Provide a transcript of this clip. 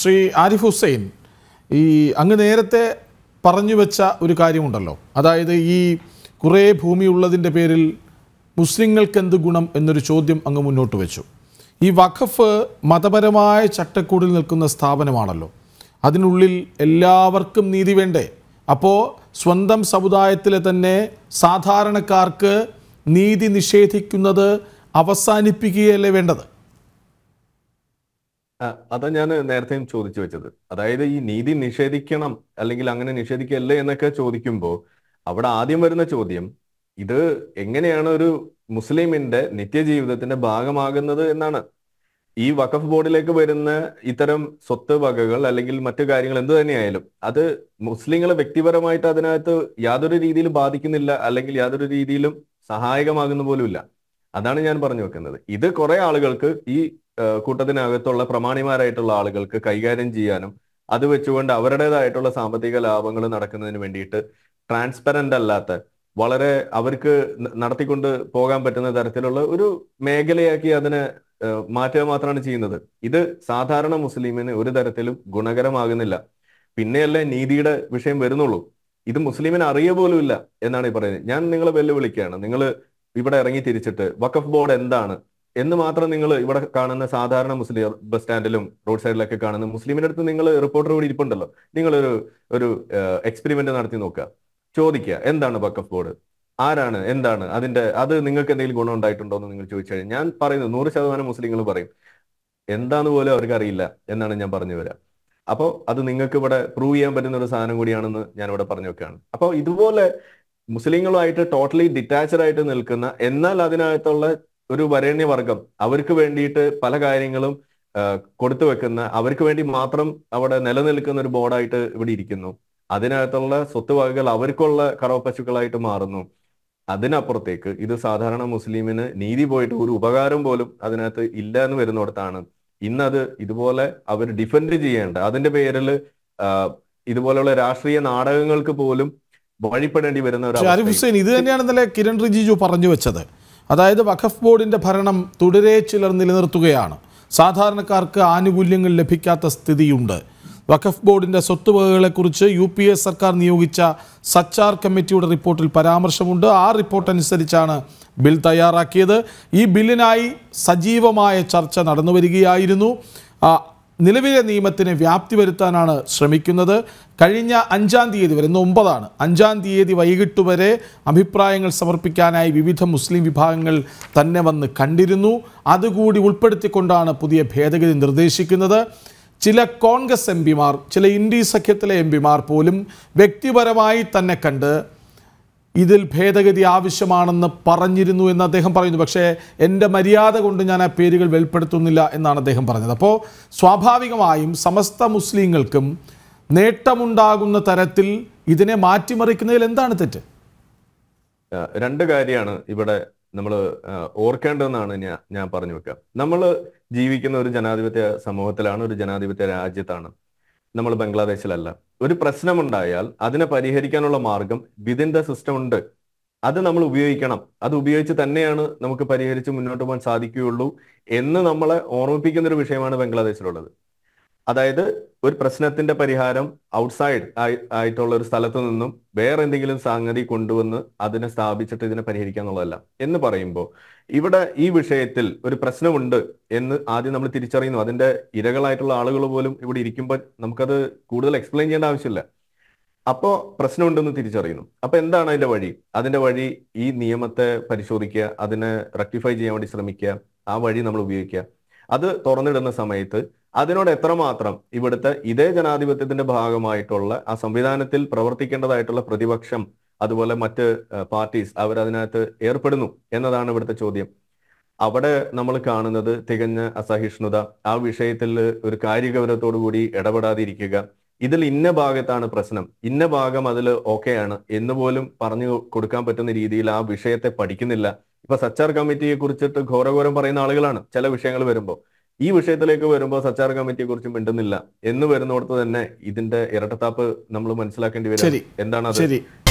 ശ്രീ ആരിഫ് ഹുസൈൻ ഈ അങ്ങ് നേരത്തെ പറഞ്ഞു വെച്ച ഒരു കാര്യമുണ്ടല്ലോ അതായത് ഈ കുറേ ഭൂമി ഉള്ളതിൻ്റെ പേരിൽ മുസ്ലിങ്ങൾക്ക് എന്ത് ഗുണം എന്നൊരു ചോദ്യം അങ്ങ് മുന്നോട്ട് വെച്ചു ഈ വഖഫ് മതപരമായ ചട്ടക്കൂടിൽ നിൽക്കുന്ന സ്ഥാപനമാണല്ലോ അതിനുള്ളിൽ എല്ലാവർക്കും നീതി വേണ്ടേ അപ്പോൾ സ്വന്തം സമുദായത്തിലെ തന്നെ സാധാരണക്കാർക്ക് നീതി നിഷേധിക്കുന്നത് അവസാനിപ്പിക്കുകയല്ലേ വേണ്ടത് അതാ ഞാൻ നേരത്തെയും ചോദിച്ചു വെച്ചത് അതായത് ഈ നീതി നിഷേധിക്കണം അല്ലെങ്കിൽ അങ്ങനെ നിഷേധിക്കല്ലേ എന്നൊക്കെ ചോദിക്കുമ്പോൾ അവിടെ ആദ്യം വരുന്ന ചോദ്യം ഇത് എങ്ങനെയാണ് ഒരു മുസ്ലിമിന്റെ നിത്യജീവിതത്തിന്റെ ഭാഗമാകുന്നത് എന്നാണ് ഈ വഖഫ് ബോർഡിലേക്ക് വരുന്ന ഇത്തരം സ്വത്ത് വകകൾ അല്ലെങ്കിൽ മറ്റു കാര്യങ്ങൾ എന്തു തന്നെയായാലും അത് മുസ്ലിങ്ങളെ വ്യക്തിപരമായിട്ട് അതിനകത്ത് യാതൊരു രീതിയിലും ബാധിക്കുന്നില്ല അല്ലെങ്കിൽ യാതൊരു രീതിയിലും സഹായകമാകുന്ന പോലുമില്ല അതാണ് ഞാൻ പറഞ്ഞു വെക്കുന്നത് ഇത് കുറെ ആളുകൾക്ക് ഈ കൂട്ടത്തിനകത്തുള്ള പ്രമാണിമാരായിട്ടുള്ള ആളുകൾക്ക് കൈകാര്യം ചെയ്യാനും അത് വെച്ചുകൊണ്ട് അവരുടേതായിട്ടുള്ള സാമ്പത്തിക ലാഭങ്ങൾ നടക്കുന്നതിന് വേണ്ടിയിട്ട് ട്രാൻസ്പെറൻ്റ് അല്ലാത്ത വളരെ അവർക്ക് നടത്തിക്കൊണ്ട് പോകാൻ പറ്റുന്ന തരത്തിലുള്ള ഒരു മേഖലയാക്കി അതിനെ മാറ്റുക മാത്രമാണ് ചെയ്യുന്നത് ഇത് സാധാരണ മുസ്ലിമിന് ഒരു തരത്തിലും ഗുണകരമാകുന്നില്ല പിന്നെയല്ലേ നീതിയുടെ വിഷയം വരുന്നുള്ളൂ ഇത് മുസ്ലിമിന് അറിയ പോലും ഇല്ല എന്നാണ് ഈ പറയുന്നത് ഞാൻ നിങ്ങളെ വെല്ലുവിളിക്കുകയാണ് നിങ്ങൾ ഇവിടെ ഇറങ്ങി തിരിച്ചിട്ട് വഖഫ് ബോർഡ് എന്താണ് എന്ന് മാത്രം നിങ്ങൾ ഇവിടെ കാണുന്ന സാധാരണ മുസ്ലിം ബസ് സ്റ്റാൻഡിലും റോഡ് സൈഡിലൊക്കെ കാണുന്ന മുസ്ലിമിന്റെ അടുത്ത് നിങ്ങൾ റിപ്പോർട്ടർ കൂടി ഇരിപ്പുണ്ടല്ലോ നിങ്ങളൊരു ഒരു എക്സ്പെരിമെന്റ് നടത്തി നോക്കുക ചോദിക്കുക എന്താണ് വക്കഫ് ബോർഡ് ആരാണ് എന്താണ് അതിന്റെ അത് നിങ്ങൾക്ക് എന്തെങ്കിലും ഗുണം ഉണ്ടായിട്ടുണ്ടോ എന്ന് നിങ്ങൾ ചോദിച്ചു കഴിഞ്ഞാൽ ഞാൻ പറയുന്നത് നൂറ് ശതമാനം മുസ്ലിങ്ങൾ പറയും എന്താന്ന് പോലും അവർക്ക് അറിയില്ല എന്നാണ് ഞാൻ പറഞ്ഞു വരാം അപ്പോൾ അത് നിങ്ങൾക്ക് ഇവിടെ പ്രൂവ് ചെയ്യാൻ പറ്റുന്ന ഒരു സാധനം കൂടിയാണെന്ന് ഞാൻ ഇവിടെ പറഞ്ഞു വെക്കുകയാണ് അപ്പോൾ ഇതുപോലെ മുസ്ലിങ്ങളുമായിട്ട് ടോട്ടലി ഡിറ്റാച്ച്ഡ് ആയിട്ട് നിൽക്കുന്ന എന്നാൽ അതിനകത്തുള്ള ഒരു വരേണ്യവർഗം അവർക്ക് വേണ്ടിയിട്ട് പല കാര്യങ്ങളും കൊടുത്തു വെക്കുന്ന അവർക്ക് വേണ്ടി മാത്രം അവിടെ നിലനിൽക്കുന്ന ഒരു ബോർഡായിട്ട് ഇവിടെ ഇരിക്കുന്നു അതിനകത്തുള്ള സ്വത്തുവകകൾ അവർക്കുള്ള കറവപ്പശുക്കളായിട്ട് മാറുന്നു അതിനപ്പുറത്തേക്ക് ഇത് സാധാരണ മുസ്ലിമിന് നീതി പോയിട്ട് ഒരു ഉപകാരം പോലും അതിനകത്ത് ഇല്ല എന്ന് വരുന്നിടത്താണ് ഇന്നത് ഇതുപോലെ അവർ ഡിഫെൻഡ് ചെയ്യേണ്ട അതിന്റെ പേരിൽ ഇതുപോലെയുള്ള രാഷ്ട്രീയ നാടകങ്ങൾക്ക് പോലും വഴിപ്പെടേണ്ടി വരുന്ന ഒരു ഹുസൈൻ ഇത് തന്നെയാണ് കിരൺ റിജിജു പറഞ്ഞു വെച്ചത് അതായത് വഖഫ് ബോർഡിൻ്റെ ഭരണം തുടരെ ചിലർ നിലനിർത്തുകയാണ് സാധാരണക്കാർക്ക് ആനുകൂല്യങ്ങൾ ലഭിക്കാത്ത സ്ഥിതിയുണ്ട് വഖഫ് ബോർഡിൻ്റെ സ്വത്തുവകകളെക്കുറിച്ച് യു പി എ സർക്കാർ നിയോഗിച്ച സച്ചാർ കമ്മിറ്റിയുടെ റിപ്പോർട്ടിൽ പരാമർശമുണ്ട് ആ റിപ്പോർട്ട് അനുസരിച്ചാണ് ബിൽ തയ്യാറാക്കിയത് ഈ ബില്ലിനായി സജീവമായ ചർച്ച നടന്നു വരികയായിരുന്നു നിലവിലെ നിയമത്തിന് വ്യാപ്തി വരുത്താനാണ് ശ്രമിക്കുന്നത് കഴിഞ്ഞ അഞ്ചാം തീയതി വരെ ഇന്ന് ഒമ്പതാണ് അഞ്ചാം തീയതി വൈകിട്ട് വരെ അഭിപ്രായങ്ങൾ സമർപ്പിക്കാനായി വിവിധ മുസ്ലിം വിഭാഗങ്ങൾ തന്നെ വന്ന് കണ്ടിരുന്നു അതുകൂടി ഉൾപ്പെടുത്തിക്കൊണ്ടാണ് പുതിയ ഭേദഗതി നിർദ്ദേശിക്കുന്നത് ചില കോൺഗ്രസ് എം ചില ഇന്ത്യ സഖ്യത്തിലെ എം പോലും വ്യക്തിപരമായി തന്നെ കണ്ട് ഇതിൽ ഭേദഗതി ആവശ്യമാണെന്ന് പറഞ്ഞിരുന്നു എന്ന് അദ്ദേഹം പറയുന്നു പക്ഷേ എൻ്റെ മര്യാദ കൊണ്ട് ഞാൻ ആ പേരുകൾ വെളിപ്പെടുത്തുന്നില്ല എന്നാണ് അദ്ദേഹം പറഞ്ഞത് അപ്പോൾ സ്വാഭാവികമായും സമസ്ത മുസ്ലിങ്ങൾക്കും നേട്ടമുണ്ടാകുന്ന തരത്തിൽ ഇതിനെ മാറ്റിമറിക്കുന്നതിൽ എന്താണ് തെറ്റ് രണ്ട് കാര്യമാണ് ഇവിടെ നമ്മൾ ഓർക്കേണ്ടതെന്നാണ് ഞാൻ ഞാൻ പറഞ്ഞു വെക്കാം നമ്മൾ ജീവിക്കുന്ന ഒരു ജനാധിപത്യ സമൂഹത്തിലാണ് ഒരു ജനാധിപത്യ രാജ്യത്താണ് നമ്മൾ ബംഗ്ലാദേശിലല്ല ഒരു പ്രശ്നമുണ്ടായാൽ അതിനെ പരിഹരിക്കാനുള്ള മാർഗം വിതിൻ ദ സിസ്റ്റം ഉണ്ട് അത് നമ്മൾ ഉപയോഗിക്കണം അത് ഉപയോഗിച്ച് തന്നെയാണ് നമുക്ക് പരിഹരിച്ച് മുന്നോട്ട് പോകാൻ സാധിക്കുകയുള്ളൂ എന്ന് നമ്മളെ ഓർമ്മിപ്പിക്കുന്ന ഒരു വിഷയമാണ് ബംഗ്ലാദേശിലുള്ളത് അതായത് ഒരു പ്രശ്നത്തിന്റെ പരിഹാരം ഔട്ട്സൈഡ് ആയിട്ടുള്ള ഒരു സ്ഥലത്തു നിന്നും വേറെ എന്തെങ്കിലും സംഗതി കൊണ്ടുവന്ന് അതിനെ സ്ഥാപിച്ചിട്ട് ഇതിനെ പരിഹരിക്കുക എന്നുള്ളതല്ല എന്ന് പറയുമ്പോൾ ഇവിടെ ഈ വിഷയത്തിൽ ഒരു പ്രശ്നമുണ്ട് എന്ന് ആദ്യം നമ്മൾ തിരിച്ചറിയുന്നു അതിന്റെ ഇരകളായിട്ടുള്ള ആളുകൾ പോലും ഇവിടെ ഇരിക്കുമ്പോൾ നമുക്കത് കൂടുതൽ എക്സ്പ്ലെയിൻ ചെയ്യേണ്ട ആവശ്യമില്ല അപ്പോ പ്രശ്നമുണ്ടെന്ന് തിരിച്ചറിയുന്നു അപ്പോൾ എന്താണ് അതിന്റെ വഴി അതിന്റെ വഴി ഈ നിയമത്തെ പരിശോധിക്കുക അതിനെ റെക്ടിഫൈ ചെയ്യാൻ വേണ്ടി ശ്രമിക്കുക ആ വഴി നമ്മൾ ഉപയോഗിക്കുക അത് തുറന്നിടുന്ന സമയത്ത് അതിനോട് എത്രമാത്രം ഇവിടുത്തെ ഇതേ ജനാധിപത്യത്തിന്റെ ഭാഗമായിട്ടുള്ള ആ സംവിധാനത്തിൽ പ്രവർത്തിക്കേണ്ടതായിട്ടുള്ള പ്രതിപക്ഷം അതുപോലെ മറ്റ് പാർട്ടീസ് അവരതിനകത്ത് ഏർപ്പെടുന്നു എന്നതാണ് ഇവിടുത്തെ ചോദ്യം അവിടെ നമ്മൾ കാണുന്നത് തികഞ്ഞ അസഹിഷ്ണുത ആ വിഷയത്തിൽ ഒരു കാര്യഗൗരവത്തോടു കൂടി ഇടപെടാതിരിക്കുക ഇതിൽ ഇന്ന ഭാഗത്താണ് പ്രശ്നം ഇന്ന ഭാഗം അതിൽ ഓക്കെയാണ് എന്ന് പോലും പറഞ്ഞു കൊടുക്കാൻ പറ്റുന്ന രീതിയിൽ ആ വിഷയത്തെ പഠിക്കുന്നില്ല ഇപ്പൊ സച്ചാർ കമ്മിറ്റിയെ കുറിച്ചിട്ട് ഘോരഘോരം പറയുന്ന ആളുകളാണ് ചില വിഷയങ്ങൾ വരുമ്പോൾ ഈ വിഷയത്തിലേക്ക് വരുമ്പോൾ സച്ചാർ കമ്മിറ്റിയെ കുറിച്ച് മിണ്ടുന്നില്ല എന്ന് വരുന്നിടത്ത് തന്നെ ഇതിന്റെ ഇരട്ടത്താപ്പ് നമ്മൾ മനസ്സിലാക്കേണ്ടി വരും എന്താണ് അത്